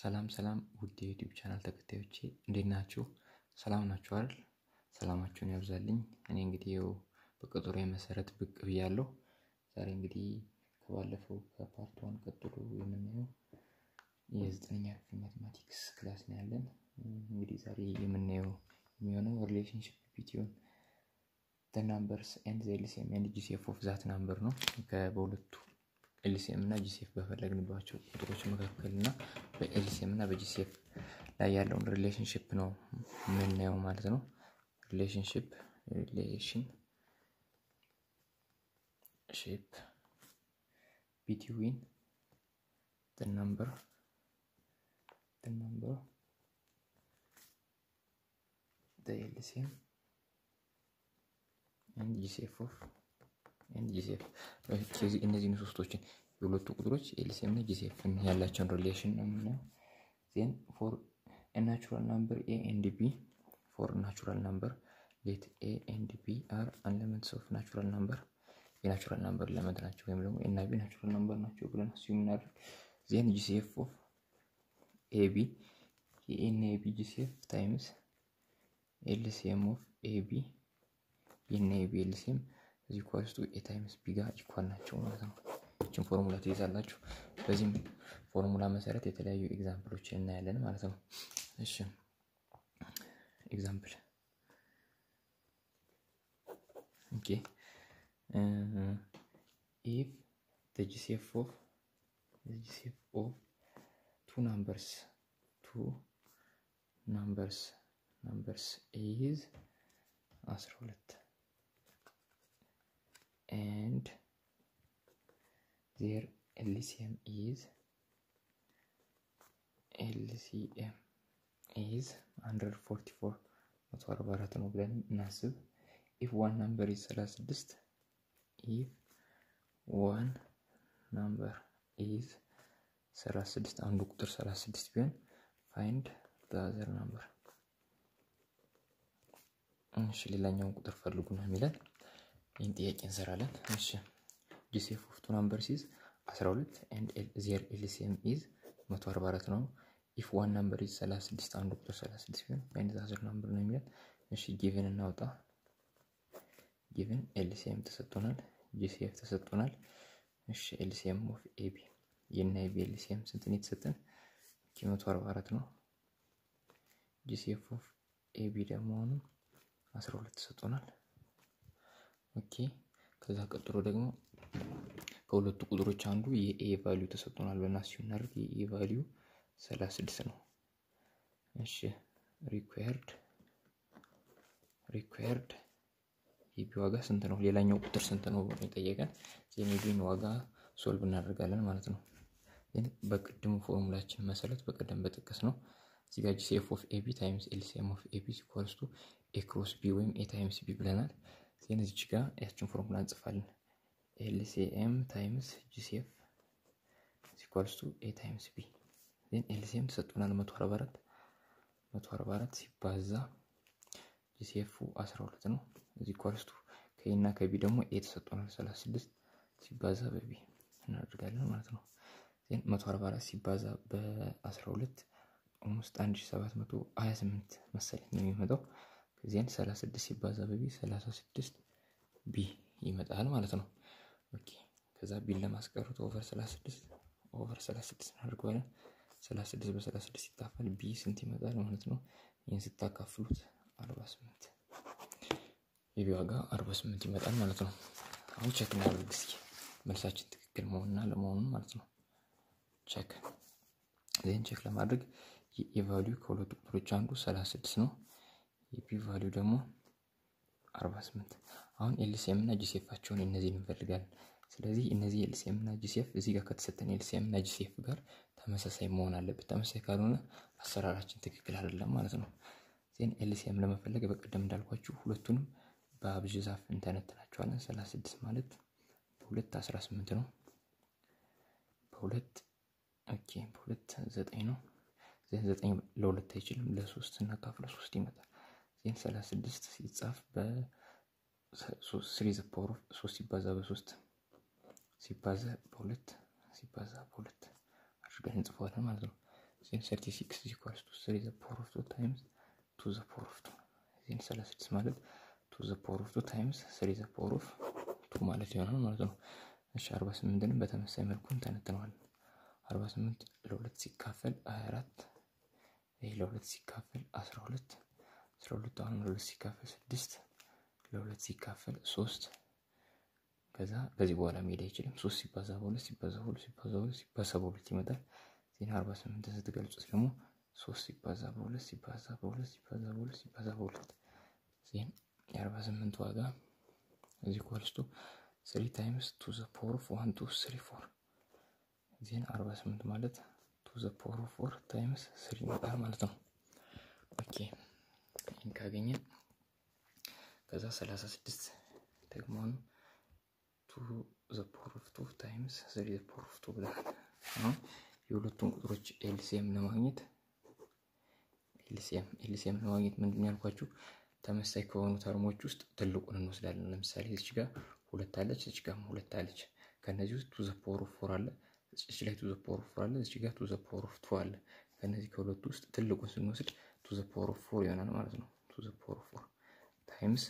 ሰላም ሰላም ውድ የዩቲዩብ ቻናል ተከታዮቼ እንዴት ናችሁ? ሰላም ናችሁ አይደል? ሰላማችሁን ያብዛልኝ። እኔ እንግዲህ ይኸው በቀጠሮ መሰረት ብቅ ብያለሁ። ዛሬ እንግዲህ ከባለፈው ከፓርት ዋን ቀጥሎ የምናየው የዘጠነኛ ክፍል ማቴማቲክስ ክላስ ነው ያለን። እንግዲህ ዛሬ የምናየው የሚሆነው ሪሌሽንሽፕ ቢትዮን ዘ ናምበርስ ኤንድ ዘ ኤንድ ጂሲኤፍ ኦፍ ዛት ናምበር ነው በሁለቱ ኤልሲኤም እና ጂሴፍ በፈለግንባቸው ቁጥሮች መካከል እና በኤልሲኤም እና በጂሴፍ ላይ ያለውን ሪሌሽንሽፕ ነው የምናየው ማለት ነው። ሪሌሽንሽፕ ሪሌሽን ሽፕ ቢትዊን the number the number the LCM and GCF of ጂሴፍ እነዚህን ሶስቶችን የሁለቱ ቁጥሮች ኤልሲኤም እና ጂሴፍ ያላቸውን ሪሌሽን ነው የምናየው። ዜን ፎር ናቹራል ናምበር ኤ ኤንድ ቢ ፎር ናቹራል ናምበር ሌት ኤ ኤንድ ቢ አር አንለመንትስ ኦፍ ናቹራል ናምበር የናቹራል ናምበር ለመድ ናቸው ወይም ደግሞ ኤና ቢ ናቹራል ናምበር ናቸው ብለን አስዩም እናድርግ። ዜን ጂሴፍ ኦፍ ኤ ቢ የኤና ቢ ጂሴፍ ታይምስ ኤልሲኤም ኦፍ ኤ ቢ የኤና ቢ ኤልሲኤም እዚህ ኳ ኤታይምስ ቢጋ ኢኳል ናቸው ማለት ነው። ይችን ፎርሙላ ትይዛላችሁ። በዚህም ፎርሙላ መሰረት የተለያዩ ኤግዛምፕሎችን እናያለን ማለት ነው። እሺ ኤግዛምፕል ኦኬ ኢፍ ዘ ጂሲኤፍ ኦፍ ዘ ጂሲኤፍ ኦፍ ቱ ናምበርስ ቱ ናምበርስ ናምበርስ ኢዝ አስራ ሁለት and their LCM is LCM is 144 144 if one number is last, if one number is 36 and Doctor 36 find the other number እሺ ሌላኛውን ቁጥር ፈልጉ ነው የሚለን ይህን ጥያቄ እንሰራለን። እሺ ጂሴፍ ኦፍ ቱ ናምበርስ ኢዝ 12 ኤንድ ዜር ኤልሲኤም ኢዝ 144 ነው። ኢፍ ዋን ነምበር ኢዝ 36 አንዱ ቁጥር 36 ቢሆን ፋይንድ ዘ አዘር ናምበር ነው የሚለን። እሺ ጊቭን እናውጣ። ጊቭን ኤልሲኤም ተሰጥቶናል፣ ጂሲኤፍ ተሰጥቶናል። እሺ ኤልሲኤም ኦፍ ኤቢ የና ኤቢ ኤልሲኤም ስንት ነው የተሰጠን? 144 ነው። ጂሲኤፍ ኦፍ ኤቢ ደግሞ አሁንም 12 ተሰጥቶናል። ኦኬ ከዛ ቀጥሎ ደግሞ ከሁለቱ ቁጥሮች አንዱ የኤ ቫሊዩ ተሰጥቶናል። በእናት ሲናደርግ የኤ ቫሊዩ 36 ነው። እሺ ሪኳየርድ ሪኳየርድ የቢ ዋጋ ስንት ነው? ሌላኛው ቁጥር ስንት ነው የጠየቀን። የሜቢን ዋጋ ሶልቭ እናደርጋለን ማለት ነው። ግን በቅድሙ ፎርሙላችን መሰረት በቀደም በጥቅስ ነው ሲጋጅ ሴፍ ኦፍ ኤቢ ታይምስ ኤልሲኤም ኦፍ ኤቢ ኤ ክሮስ ቢ ወይም ኤ ታይምስ ቢ ብለናል። ዜን እዚች ጋ ያችን ፎርሙላ እንጽፋለን። ኤልሲኤም ታይምስ ጂሲኤፍ ሲኳልስቱ ኤ ታይምስ ቢ ዜን ኤልሲኤም ተሰጡናል 144 144 ሲባዛ ጂሲኤፉ 12 ነው። እዚ ኳልስቱ ከኤ እና ከቢ ደግሞ ኤ ተሰጡናል 36 ሲባዛ በቢ እናደርጋለን ማለት ነው። ዜን 144 ሲባዛ በ12 አምስት 1728 መሰለኝ የሚመጣው ከዚያን 36 ሲባዛ በቢ 36 ቢ ይመጣል ማለት ነው። ኦኬ ከዛ ቢን ለማስቀረት ኦቨር 36 ኦቨር 36 እናደርገዋለን። 36 በ36 ሲታፈል ቢ ስንት ይመጣል ማለት ነው። ይህን ስታካፍሉት 48 የቢ ዋጋ 48 ይመጣል ማለት ነው። አሁን ቸክ እናደርግ እስኪ መልሳችን ትክክል መሆንና ለመሆኑን ማለት ነው። ቸክ ይህን ቸክ ለማድረግ የኤቫሊዩ ከሁለቱ ቁጥሮች አንዱ 36 ነው። የፒ ቫሊዩ ደግሞ 48። አሁን ኤልሲኤም እና ጂሴፋቸውን እነዚህን እንፈልጋለን። ስለዚህ እነዚህ ኤልሲኤም እና ጂሴፍ እዚህ ጋር ከተሰጠን ኤልሲኤም እና ጂሴፍ ጋር ተመሳሳይ መሆን አለበት። ተመሳሳይ ካልሆነ አሰራራችን ትክክል አይደለም ማለት ነው። ዜን ኤልሲኤም ለመፈለግ በቀደም እንዳልኳችሁ ሁለቱንም በአብዥ ዛፍ እንተነትናቸዋለን። 36 ማለት በሁለት 18 ነው። በሁለት ኦኬ፣ በሁለት 9 ነው። ዜን 9 ለሁለት አይችልም፣ ለሶስት እና ካፍለ ሶስት ይመጣል። ይህ 36 ሲጻፍ በ3 ፓወር ኦፍ 3 ሲባዛ በ3 ሲባዛ በ2 ሲባዛ በ2 አድርገን እንጽፈዋለን ማለት ነው። ዜን 36 ኢኳልስ ቱ 3 ዘ ኦፍ 2 ታይምስ ቱ ዘ ኦፍ 2 ዜን 36 ማለት ቱ ዘ ኦፍ 2 ታይምስ 3 ዘ ኦፍ 2 ማለት ይሆናል ማለት ነው። እሺ 48 ንም በተመሳሳይ መልኩ እንተነትነዋለን። 48 ለሁለት ሲካፈል 24 ይህ ለሁለት ሲካፈል 12 አስራ ሁለት አሁንም ለሁለት ሲካፈል ስድስት ለሁለት ሲካፈል ሶስት ከዛ ከዚህ በኋላ መሄድ አይችልም። ሶስት ሲባዛ በሁለት ሲባዛ በሁለት ሲባዛ በሁለት ሲባዛ በሁለት ይመጣል። ዜና አርባ ስምንት ስትገልጹት ደግሞ ሶስት ሲባዛ በሁለት ሲባዛ በሁለት ሲባዛ በሁለት ሲባዛ በሁለት ዜን የአርባ ስምንት ዋጋ እዚህ ኮርስቱ ስሪ ታይምስ ቱ ዘ ፖር ኦፍ ዋን ቱ ስሪ ፎር ዜን አርባ ስምንት ማለት ቱ ዘ ፖር ኦፍ ፎር ታይምስ ስሪ ይመጣል ማለት ነው። ኦኬ ስክሪን ካገኘ ከዛ 36 ደግሞ ቱ ዘ ፖር ኦፍ ቱ ታይምስ ስሪ ዘ ፖር ኦፍ ቱ ብለናል። አሁን የሁለቱን ቁጥሮች ኤልሲኤም ለማግኘት ኤልሲኤም ኤልሲኤም ለማግኘት ምንድን ያልኳችሁ ተመሳይ ከሆኑ ተርሞች ውስጥ ትልቁን እንወስዳለን። ለምሳሌ እዚች ጋር ሁለት አለች፣ እዚች ጋር ሁለት አለች። ከእነዚህ ውስጥ ቱ ዘ ፖር ኦፍ ፎር አለ፣ እዚች ላይ ቱ ዘ ፖር ኦፍ ፎር አለ፣ እዚች ጋር ቱ ዘ ፖር ኦፍ ቱ አለ። ከእነዚህ ከሁለቱ ውስጥ ትልቁን ስንወስድ ቱ ዘ ፓወር ኦፍ ፎር ይሆናል ማለት ነው። ቱ ዘ ፓወር ኦፍ ፎር ታይምስ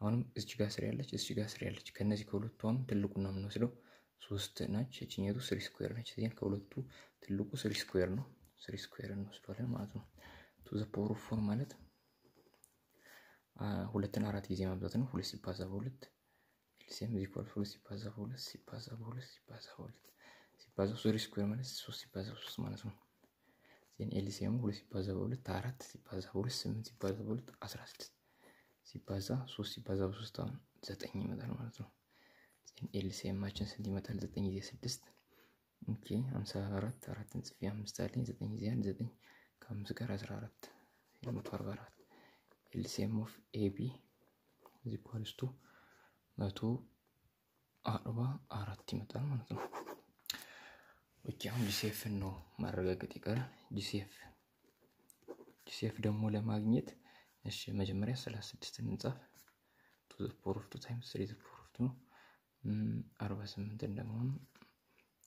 አሁንም እዚች ጋር ስር ያለች እዚች ጋር ስር ያለች ከእነዚህ ከሁለቱ አሁን ትልቁን ነው የምንወስደው ሶስት ናች። እችኛቱ ስሪ ስኩዌር ናች። ዜን ከሁለቱ ትልቁ ስሪ ስኩዌር ነው። ስሪ ስኩዌር እንወስደዋለን ማለት ነው። ቱ ዘ ፓወር ኦፍ ፎር ማለት ሁለትን አራት ጊዜ ማብዛት ነው። ሁለት ሲባዛ በሁለት ኤልሲኤም ኢዝ ኢኳል ሁለት ሲባዛ በሁለት ሲባዛ በሁለት ሲባዛ በሁለት ሲባዛ ስሪ ስኩዌር ማለት ሶስት ሲባዛ ሶስት ማለት ነው። ዜን ኤልሲኤሙ ሁለት ሲባዛ በሁለት አራት ሲባዛ በሁለት ስምንት ሲባዛ በሁለት አስራ ስድስት ሲባዛ ሶስት ሲባዛ በሶስት አሁን ዘጠኝ ይመጣል ማለት ነው። ዜን ኤልሲኤማችን ስንት ይመጣል? ዘጠኝ ጊዜ ስድስት ኦኬ ሀምሳ አራት አራትን ጽፌ አምስት አለኝ ዘጠኝ ጊዜ አንድ ዘጠኝ ከአምስት ጋር አስራ አራት የመቶ አርባ አራት ኤልሲኤም ኦፍ ኤቢ ዚኳልስቱ መቶ አርባ አራት ይመጣል ማለት ነው። ውጭ አሁን ነው ማረጋገጥ ይቀራል። ጂሴፍ ጂሴፍ ደግሞ ለማግኘት እሺ መጀመሪያ ሰላሳ ስድስትን እንጻፍ ቱ ዘ ፖወር ኦፍ ቱ ታይምስ ስሪ ዘ ፖወር ኦፍ ቱ አርባ ስምንትን ደግሞ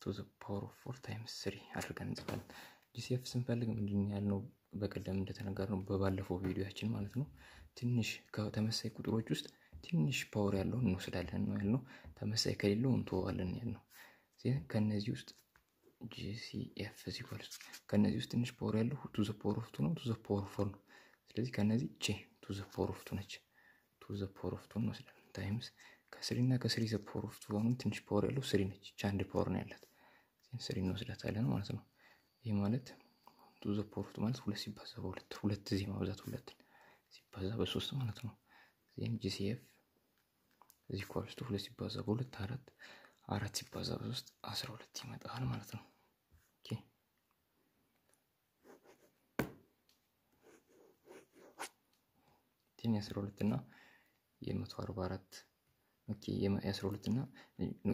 ቱ ዘ ፖወር ኦፍ ፎር ታይምስ ስሪ አድርገን እንጽፋለን። ጂሴፍ ስንፈልግ ምንድን ያልነው በቀደም እንደተነገርነው በባለፈው ቪዲዮያችን ማለት ነው። ትንሽ ከተመሳይ ቁጥሮች ውስጥ ትንሽ ፓወር ያለውን እንወስዳለን ነው ያልነው። ተመሳይ ከሌለው እንተዋለን ያልነው። ከእነዚህ ውስጥ ጂሲኤፍ ሲጓል ከእነዚህ ውስጥ ትንሽ ፓወር ያለው ቱ ዘ ፓወር ኦፍ ቱ ነው። ቱ ዘ ፓወር ፎር ነው። ስለዚህ ከእነዚህ ቼ ቱ ዘ ፓወር ኦፍ ቱ ነች። ቱ ዘ ፓወር ኦፍ ቱ እንወስዳለን። ታይምስ ከስሪ እና ከስሪ ዘ ፓወር ኦፍ ቱ አሁንም ትንሽ ፓወር ያለው ስሪ ነች። ቻ አንድ ፓወር ነው ያላት። ስሪ እንወስዳታለን ማለት ነው። ይህ ማለት ቱ ዘ ፓወር ኦፍ ቱ ማለት ሁለት ሲባዛ በሁለት ሁለት ጊዜ ማብዛት ሁለት ሲባዛ በሶስት ማለት ነው። ዚህም ጂሲኤፍ እዚህ ኳልስቱ ሁለት ሲባዛ በሁለት አራት አራት ሲባዛ በሶስት አስራ ሁለት ይመጣል ማለት ነው። ቴን የ12 እና የ144 ኦኬ የ12 እና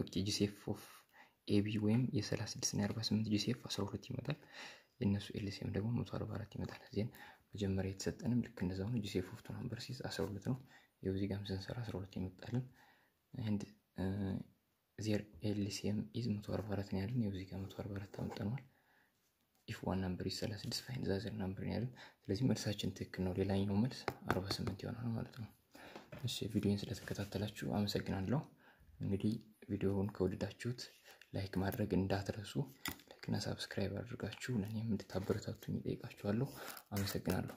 ኦኬ ጂሴፍ ኦፍ ኤቢ ወይም የ36 እና የ48 ጂሴፍ 12 ይመጣል። የእነሱ ኤልሲኤም ደግሞ 144 ይመጣል። ዜን መጀመሪያ የተሰጠንም ልክ እንደዛው ነው። ጂሴፍ ኦፍ ቱ ናምበር ሲዝ 12 ነው። ይኸው እዚህ ጋርም ስንሰራ 12 ይመጣልን አንድ ዜር ኤልሲኤም ኢዝ 144 ነው ያለን። ይኸው እዚህ ጋር 144 አመጣነዋል። ኢፍ ዋን ነምበር ይሰላ ኢዝ ፋይን ዘ ነምበር ነው ያለን። ስለዚህ መልሳችን ትክክል ነው። ሌላኛው መልስ 48 ይሆናል ማለት ነው። እሺ ቪዲዮን ስለተከታተላችሁ አመሰግናለሁ። እንግዲህ ቪዲዮውን ከወደዳችሁት ላይክ ማድረግ እንዳትረሱ፣ ላይክና ሳብስክራይብ አድርጋችሁ ለእኔም እንድታበረታቱኝ እጠይቃችኋለሁ። አመሰግናለሁ።